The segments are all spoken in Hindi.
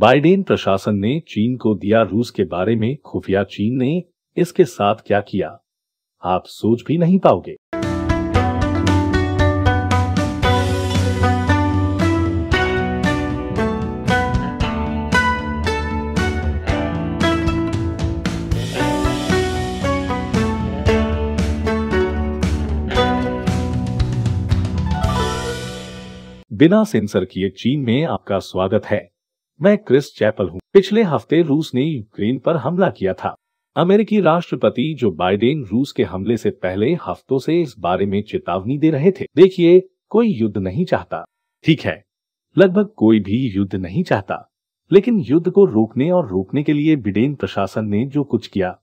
बाइडेन प्रशासन ने चीन को दिया रूस के बारे में खुफिया चीन ने इसके साथ क्या किया आप सोच भी नहीं पाओगे बिना सेंसर किए चीन में आपका स्वागत है मैं क्रिस चैपल हूँ पिछले हफ्ते रूस ने यूक्रेन पर हमला किया था अमेरिकी राष्ट्रपति जो बाइडेन रूस के हमले से पहले हफ्तों से इस बारे में चेतावनी दे रहे थे देखिए कोई युद्ध नहीं चाहता ठीक है लगभग कोई भी युद्ध नहीं चाहता लेकिन युद्ध को रोकने और रोकने के लिए बिडेन प्रशासन ने जो कुछ किया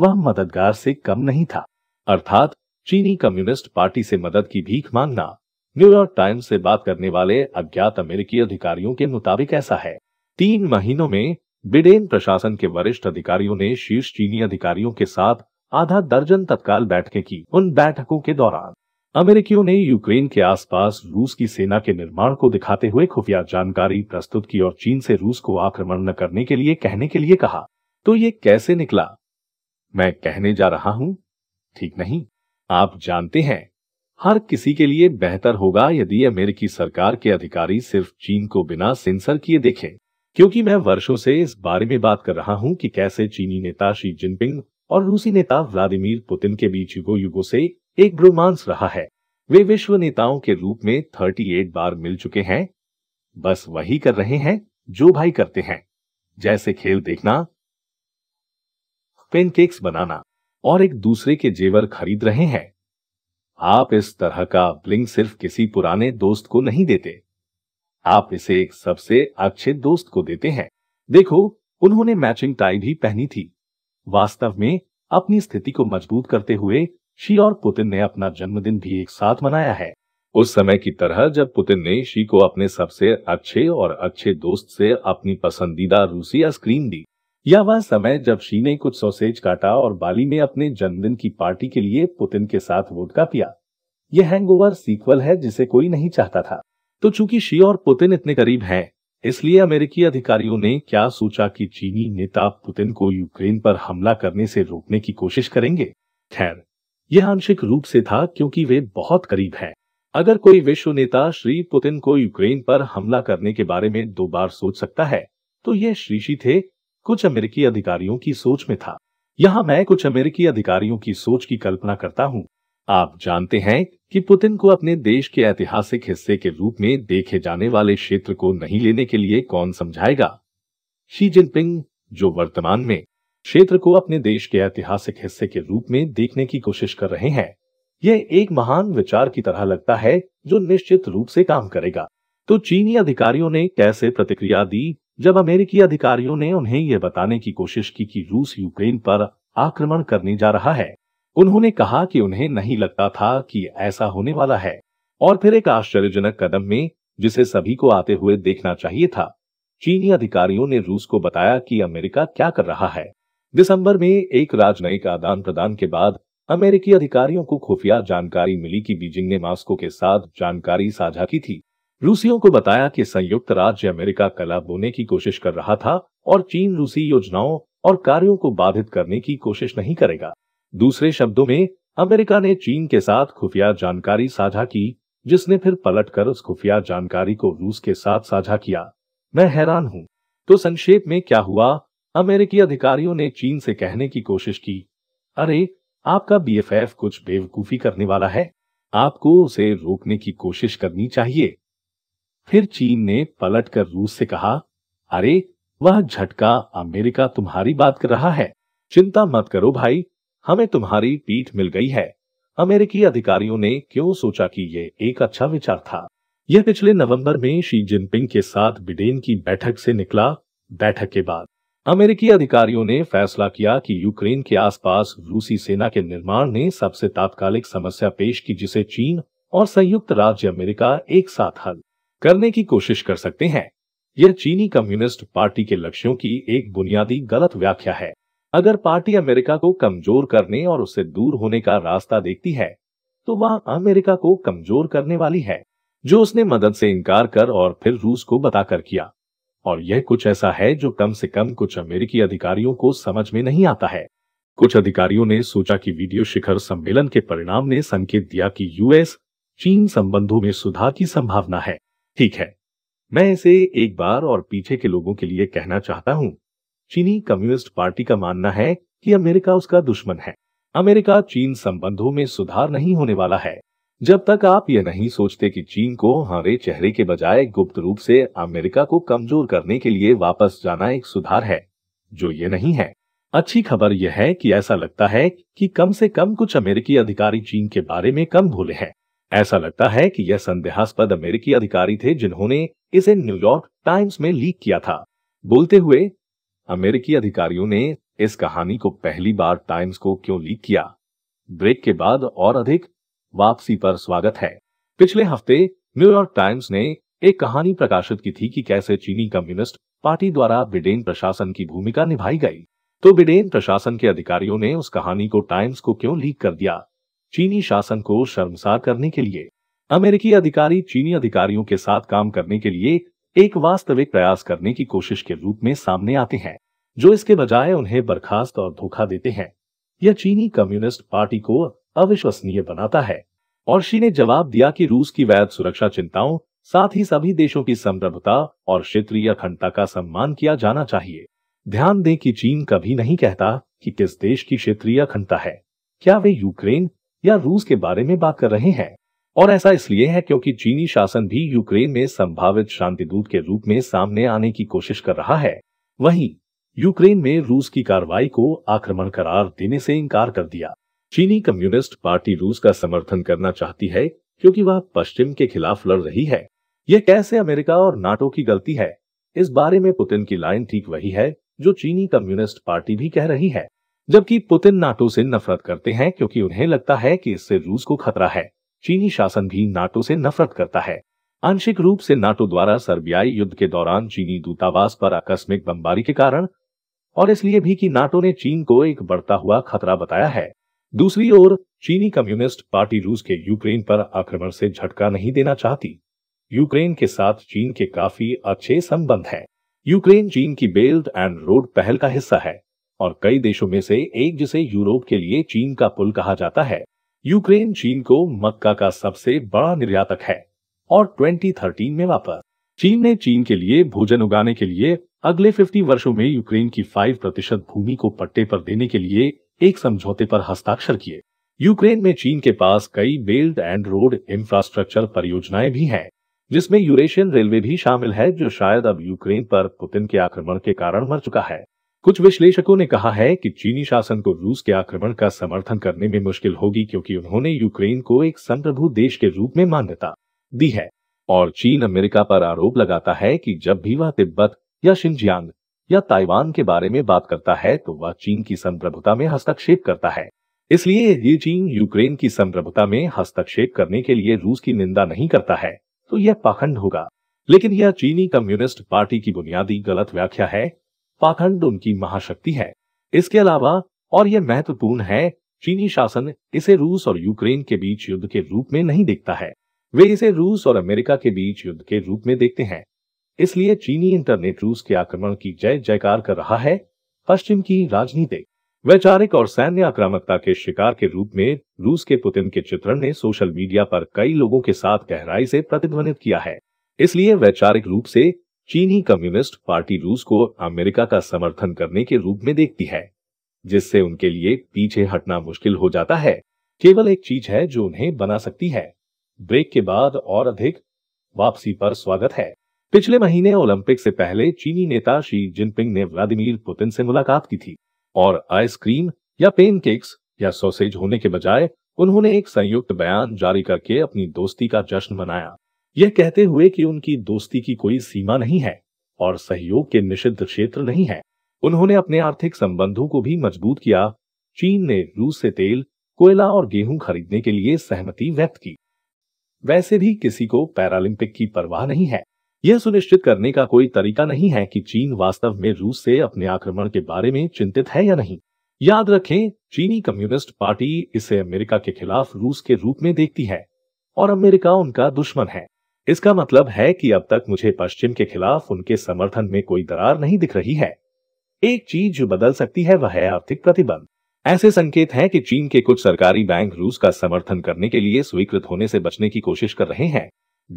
वह मददगार से कम नहीं था अर्थात चीनी कम्युनिस्ट पार्टी से मदद की भीख मांगना न्यूयॉर्क टाइम्स से बात करने वाले अज्ञात अमेरिकी अधिकारियों के मुताबिक ऐसा है तीन महीनों में बिडेन प्रशासन के वरिष्ठ अधिकारियों ने शीर्ष चीनी अधिकारियों के साथ आधा दर्जन तत्काल बैठकें की उन बैठकों के दौरान अमेरिकियों ने यूक्रेन के आसपास रूस की सेना के निर्माण को दिखाते हुए खुफिया जानकारी प्रस्तुत की और चीन से रूस को आक्रमण न करने के लिए कहने के लिए कहा तो ये कैसे निकला मैं कहने जा रहा हूं ठीक नहीं आप जानते हैं हर किसी के लिए बेहतर होगा यदि अमेरिकी सरकार के अधिकारी सिर्फ चीन को बिना सेंसर किए देखें क्योंकि मैं वर्षों से इस बारे में बात कर रहा हूं कि कैसे चीनी नेता शी जिनपिंग और रूसी नेता व्लादिमीर पुतिन के बीच युगो युगो से एक रोमांस रहा है वे विश्व नेताओं के रूप में 38 बार मिल चुके हैं बस वही कर रहे हैं जो भाई करते हैं जैसे खेल देखना पेनकेक्स बनाना और एक दूसरे के जेवर खरीद रहे हैं आप इस तरह का ब्लिंग सिर्फ किसी पुराने दोस्त को नहीं देते आप इसे एक सबसे अच्छे दोस्त को देते हैं देखो उन्होंने मैचिंग टाई भी पहनी थी वास्तव में अपनी स्थिति को मजबूत करते हुए शी और पुतिन ने अपना जन्मदिन भी एक साथ मनाया है उस समय की तरह जब पुतिन ने शी को अपने सबसे अच्छे और अच्छे दोस्त से अपनी पसंदीदा रूसी आइसक्रीम दी या वह समय जब शी ने कुछ सोसेज काटा और बाली में अपने जन्मदिन की पार्टी के लिए पुतिन के साथ वोट का पिया यह हैंगओवर सीक्वल है जिसे कोई नहीं चाहता था तो चूंकि शी और पुतिन इतने करीब हैं इसलिए अमेरिकी अधिकारियों ने क्या सोचा कि चीनी नेता पुतिन को यूक्रेन पर हमला करने से रोकने की कोशिश करेंगे खैर यह आंशिक रूप से था क्योंकि वे बहुत करीब हैं अगर कोई विश्व नेता श्री पुतिन को यूक्रेन पर हमला करने के बारे में दो बार सोच सकता है तो यह श्रीशी थे कुछ अमेरिकी अधिकारियों की सोच में था यहाँ मैं कुछ अमेरिकी अधिकारियों की सोच की कल्पना करता हूँ आप जानते हैं कि पुतिन को अपने देश के ऐतिहासिक हिस्से के रूप में देखे जाने वाले क्षेत्र को नहीं लेने के लिए कौन समझाएगा शी जिनपिंग जो वर्तमान में क्षेत्र को अपने देश के ऐतिहासिक हिस्से के रूप में देखने की कोशिश कर रहे हैं यह एक महान विचार की तरह लगता है जो निश्चित रूप से काम करेगा तो चीनी अधिकारियों ने कैसे प्रतिक्रिया दी जब अमेरिकी अधिकारियों ने उन्हें यह बताने की कोशिश की कि रूस यूक्रेन पर आक्रमण करने जा रहा है उन्होंने कहा कि उन्हें नहीं लगता था कि ऐसा होने वाला है और फिर एक आश्चर्यजनक कदम में जिसे सभी को आते हुए देखना चाहिए था चीनी अधिकारियों ने रूस को बताया कि अमेरिका क्या कर रहा है दिसंबर में एक राजनयिक आदान प्रदान के बाद अमेरिकी अधिकारियों को खुफिया जानकारी मिली कि बीजिंग ने मास्को के साथ जानकारी साझा की थी रूसियों को बताया कि संयुक्त राज्य अमेरिका कला बोने की कोशिश कर रहा था और चीन रूसी योजनाओं और कार्यों को बाधित करने की कोशिश नहीं करेगा दूसरे शब्दों में अमेरिका ने चीन के साथ खुफिया जानकारी साझा की जिसने फिर पलटकर उस खुफिया जानकारी को रूस के साथ साझा किया मैं हैरान हूं तो संक्षेप में क्या हुआ अमेरिकी अधिकारियों ने चीन से कहने की कोशिश की अरे आपका बीएफएफ कुछ बेवकूफी करने वाला है आपको उसे रोकने की कोशिश करनी चाहिए फिर चीन ने पलटकर रूस से कहा अरे वह झटका अमेरिका तुम्हारी बात कर रहा है चिंता मत करो भाई हमें तुम्हारी पीठ मिल गई है अमेरिकी अधिकारियों ने क्यों सोचा कि ये एक अच्छा विचार था यह पिछले नवंबर में शी जिनपिंग के साथ बिडेन की बैठक से निकला बैठक के बाद अमेरिकी अधिकारियों ने फैसला किया कि यूक्रेन के आसपास रूसी सेना के निर्माण ने सबसे तात्कालिक समस्या पेश की जिसे चीन और संयुक्त राज्य अमेरिका एक साथ हल करने की कोशिश कर सकते हैं यह चीनी कम्युनिस्ट पार्टी के लक्ष्यों की एक बुनियादी गलत व्याख्या है अगर पार्टी अमेरिका को कमजोर करने और उससे दूर होने का रास्ता देखती है तो वह अमेरिका को कमजोर करने वाली है जो उसने मदद से इनकार कर और फिर रूस को बताकर किया और यह कुछ ऐसा है जो कम से कम कुछ अमेरिकी अधिकारियों को समझ में नहीं आता है कुछ अधिकारियों ने सोचा कि वीडियो शिखर सम्मेलन के परिणाम ने संकेत दिया कि यूएस चीन संबंधों में सुधार की संभावना है ठीक है मैं इसे एक बार और पीछे के लोगों के लिए कहना चाहता हूं चीनी कम्युनिस्ट पार्टी का मानना है कि अमेरिका उसका दुश्मन है अमेरिका चीन संबंधों में सुधार नहीं होने वाला है जब तक आप ये नहीं सोचते कि चीन को हरे चेहरे के बजाय गुप्त रूप से अमेरिका को कमजोर करने के लिए वापस जाना एक सुधार है जो ये नहीं है अच्छी खबर यह है कि ऐसा लगता है कि कम से कम कुछ अमेरिकी अधिकारी चीन के बारे में कम भूले हैं ऐसा लगता है कि यह संदेहास्पद अमेरिकी अधिकारी थे जिन्होंने इसे न्यूयॉर्क टाइम्स में लीक किया था बोलते हुए अमेरिकी अधिकारियों ने इस कहानी को पहली बार टाइम्स को क्यों लीक किया ब्रेक के बाद और अधिक वापसी पर स्वागत है पिछले हफ्ते न्यूयॉर्क टाइम्स ने एक कहानी प्रकाशित की थी कि कैसे चीनी कम्युनिस्ट पार्टी द्वारा ब्रिटेन प्रशासन की भूमिका निभाई गई तो ब्रिटेन प्रशासन के अधिकारियों ने उस कहानी को टाइम्स को क्यों लीक कर दिया चीनी शासन को शर्मसार करने के लिए अमेरिकी अधिकारी चीनी अधिकारियों के साथ काम करने के लिए एक वास्तविक प्रयास करने की कोशिश के रूप में सामने आते हैं जो इसके बजाय उन्हें बर्खास्त और धोखा देते हैं यह चीनी कम्युनिस्ट पार्टी को अविश्वसनीय बनाता है और शी ने जवाब दिया कि रूस की वैध सुरक्षा चिंताओं साथ ही सभी देशों की संप्रभुता और क्षेत्रीय अखंडता का सम्मान किया जाना चाहिए ध्यान दें कि चीन कभी नहीं कहता कि किस देश की क्षेत्रीय अखंडता है क्या वे यूक्रेन या रूस के बारे में बात कर रहे हैं और ऐसा इसलिए है क्योंकि चीनी शासन भी यूक्रेन में संभावित शांति दूत के रूप में सामने आने की कोशिश कर रहा है वहीं यूक्रेन में रूस की कार्रवाई को आक्रमण करार देने से इनकार कर दिया चीनी कम्युनिस्ट पार्टी रूस का समर्थन करना चाहती है क्योंकि वह पश्चिम के खिलाफ लड़ रही है यह कैसे अमेरिका और नाटो की गलती है इस बारे में पुतिन की लाइन ठीक वही है जो चीनी कम्युनिस्ट पार्टी भी कह रही है जबकि पुतिन नाटो से नफरत करते हैं क्योंकि उन्हें लगता है कि इससे रूस को खतरा है चीनी शासन भी नाटो से नफरत करता है आंशिक रूप से नाटो द्वारा सर्बियाई युद्ध के दौरान चीनी दूतावास पर आकस्मिक बमबारी के कारण और इसलिए भी कि नाटो ने चीन को एक बढ़ता हुआ खतरा बताया है दूसरी ओर चीनी कम्युनिस्ट पार्टी रूस के यूक्रेन पर आक्रमण से झटका नहीं देना चाहती यूक्रेन के साथ चीन के काफी अच्छे संबंध हैं। यूक्रेन चीन की बेल्ट एंड रोड पहल का हिस्सा है और कई देशों में से एक जिसे यूरोप के लिए चीन का पुल कहा जाता है यूक्रेन चीन को मक्का का सबसे बड़ा निर्यातक है और 2013 में वापस चीन ने चीन के लिए भोजन उगाने के लिए अगले 50 वर्षों में यूक्रेन की 5 प्रतिशत भूमि को पट्टे पर देने के लिए एक समझौते पर हस्ताक्षर किए यूक्रेन में चीन के पास कई बेल्ट एंड रोड इंफ्रास्ट्रक्चर परियोजनाएं भी हैं जिसमें यूरेशियन रेलवे भी शामिल है जो शायद अब यूक्रेन पर पुतिन के आक्रमण के कारण मर चुका है कुछ विश्लेषकों ने कहा है कि चीनी शासन को रूस के आक्रमण का समर्थन करने में मुश्किल होगी क्योंकि उन्होंने यूक्रेन को एक संप्रभु देश के रूप में मान्यता दी है और चीन अमेरिका पर आरोप लगाता है कि जब भी वह तिब्बत या शिंजियांग या ताइवान के बारे में बात करता है तो वह चीन की संप्रभुता में हस्तक्षेप करता है इसलिए ये चीन यूक्रेन की संप्रभुता में हस्तक्षेप करने के लिए रूस की निंदा नहीं करता है तो यह पाखंड होगा लेकिन यह चीनी कम्युनिस्ट पार्टी की बुनियादी गलत व्याख्या है पाखंड उनकी महाशक्ति है इसके अलावा और यह महत्वपूर्ण है चीनी शासन इसे रूस और यूक्रेन के बीच युद्ध के रूप में नहीं देखता है वे इसे रूस और अमेरिका के बीच युद्ध के रूप में देखते हैं इसलिए चीनी इंटरनेट रूस के आक्रमण की जय जयकार कर रहा है पश्चिम की राजनीतिक वैचारिक और सैन्य आक्रामकता के शिकार के रूप में रूस के पुतिन के चित्रण ने सोशल मीडिया पर कई लोगों के साथ गहराई से प्रतिध्वनित किया है इसलिए वैचारिक रूप से चीनी कम्युनिस्ट पार्टी रूस को अमेरिका का समर्थन करने के रूप में देखती है जिससे उनके लिए पीछे हटना मुश्किल हो जाता है केवल एक चीज है जो उन्हें बना सकती है ब्रेक के बाद और अधिक वापसी पर स्वागत है पिछले महीने ओलंपिक से पहले चीनी नेता शी जिनपिंग ने व्लादिमीर पुतिन से मुलाकात की थी और आइसक्रीम या पेनकेक्स या सोसेज होने के बजाय उन्होंने एक संयुक्त बयान जारी करके अपनी दोस्ती का जश्न मनाया यह कहते हुए कि उनकी दोस्ती की कोई सीमा नहीं है और सहयोग के निषिद्ध क्षेत्र नहीं है उन्होंने अपने आर्थिक संबंधों को भी मजबूत किया चीन ने रूस से तेल कोयला और गेहूं खरीदने के लिए सहमति व्यक्त की वैसे भी किसी को पैरालंपिक की परवाह नहीं है यह सुनिश्चित करने का कोई तरीका नहीं है कि चीन वास्तव में रूस से अपने आक्रमण के बारे में चिंतित है या नहीं याद रखें चीनी कम्युनिस्ट पार्टी इसे अमेरिका के खिलाफ रूस के रूप में देखती है और अमेरिका उनका दुश्मन है इसका मतलब है कि अब तक मुझे पश्चिम के खिलाफ उनके समर्थन में कोई दरार नहीं दिख रही है एक चीज जो बदल सकती है वह है आर्थिक प्रतिबंध ऐसे संकेत हैं कि चीन के कुछ सरकारी बैंक रूस का समर्थन करने के लिए स्वीकृत होने से बचने की कोशिश कर रहे हैं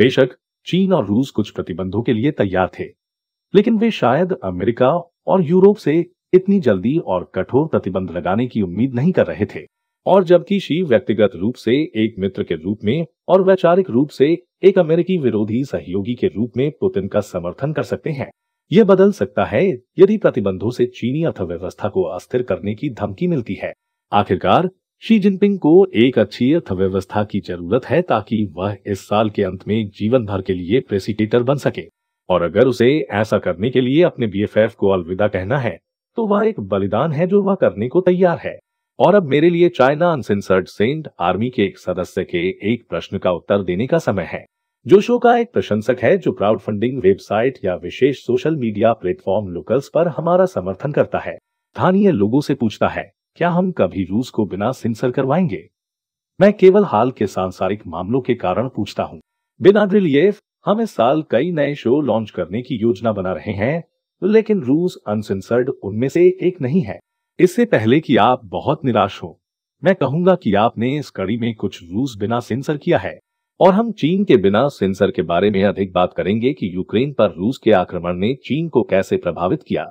बेशक चीन और रूस कुछ प्रतिबंधों के लिए तैयार थे लेकिन वे शायद अमेरिका और यूरोप से इतनी जल्दी और कठोर प्रतिबंध लगाने की उम्मीद नहीं कर रहे थे और जबकि शी व्यक्तिगत रूप से एक मित्र के रूप में और वैचारिक रूप से एक अमेरिकी विरोधी सहयोगी के रूप में पुतिन का समर्थन कर सकते हैं यह बदल सकता है यदि प्रतिबंधों से चीनी अर्थव्यवस्था को अस्थिर करने की धमकी मिलती है आखिरकार शी जिनपिंग को एक अच्छी अर्थव्यवस्था की जरूरत है ताकि वह इस साल के अंत में जीवन भर के लिए प्रेसिडेटर बन सके और अगर उसे ऐसा करने के लिए अपने बीएफएफ को अलविदा कहना है तो वह एक बलिदान है जो वह करने को तैयार है और अब मेरे लिए चाइना अनसेंसर्ड सेंट आर्मी के एक सदस्य के एक प्रश्न का उत्तर देने का समय है जो शो का एक प्रशंसक है जो क्राउड फंडिंग वेबसाइट या विशेष सोशल मीडिया प्लेटफॉर्म लोकल्स पर हमारा समर्थन करता है स्थानीय लोगों से पूछता है क्या हम कभी रूस को बिना सेंसर करवाएंगे मैं केवल हाल के सांसारिक मामलों के कारण पूछता हूँ बिना रिलीफ हम इस साल कई नए शो लॉन्च करने की योजना बना रहे हैं लेकिन रूस अनसेंसर्ड उनमें से एक नहीं है इससे पहले कि आप बहुत निराश हो मैं कहूंगा कि आपने इस कड़ी में कुछ रूस बिना सेंसर किया है और हम चीन के बिना सेंसर के बारे में अधिक बात करेंगे कि यूक्रेन पर रूस के आक्रमण ने चीन को कैसे प्रभावित किया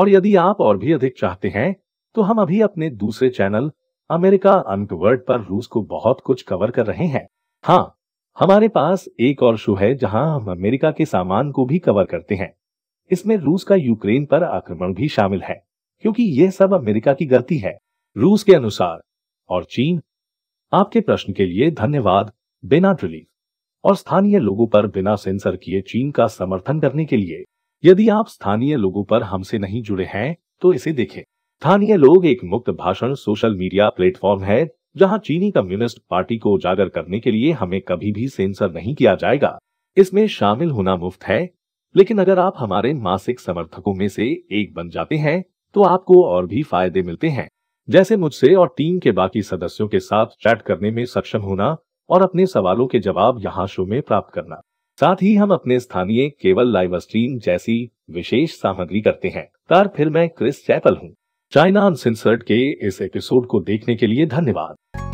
और यदि आप और भी अधिक चाहते हैं तो हम अभी अपने दूसरे चैनल अमेरिका अंक वर्ड पर रूस को बहुत कुछ कवर कर रहे हैं हाँ हमारे पास एक और शो है जहां हम अमेरिका के सामान को भी कवर करते हैं इसमें रूस का यूक्रेन पर आक्रमण भी शामिल है क्योंकि यह सब अमेरिका की गलती है रूस के अनुसार और चीन आपके प्रश्न के लिए धन्यवाद बिना रिलीफ और स्थानीय लोगों पर बिना सेंसर किए चीन का समर्थन करने के लिए यदि आप स्थानीय लोगों पर हमसे नहीं जुड़े हैं तो इसे देखें स्थानीय लोग एक मुक्त भाषण सोशल मीडिया प्लेटफॉर्म है जहां चीनी कम्युनिस्ट पार्टी को उजागर करने के लिए हमें कभी भी सेंसर नहीं किया जाएगा इसमें शामिल होना मुफ्त है लेकिन अगर आप हमारे मासिक समर्थकों में से एक बन जाते हैं तो आपको और भी फायदे मिलते हैं जैसे मुझसे और टीम के बाकी सदस्यों के साथ चैट करने में सक्षम होना और अपने सवालों के जवाब यहाँ शो में प्राप्त करना साथ ही हम अपने स्थानीय केवल लाइव स्ट्रीम जैसी विशेष सामग्री करते हैं तार फिर मैं क्रिस चैपल हूँ चाइना अनसेंसर्ड के इस एपिसोड को देखने के लिए धन्यवाद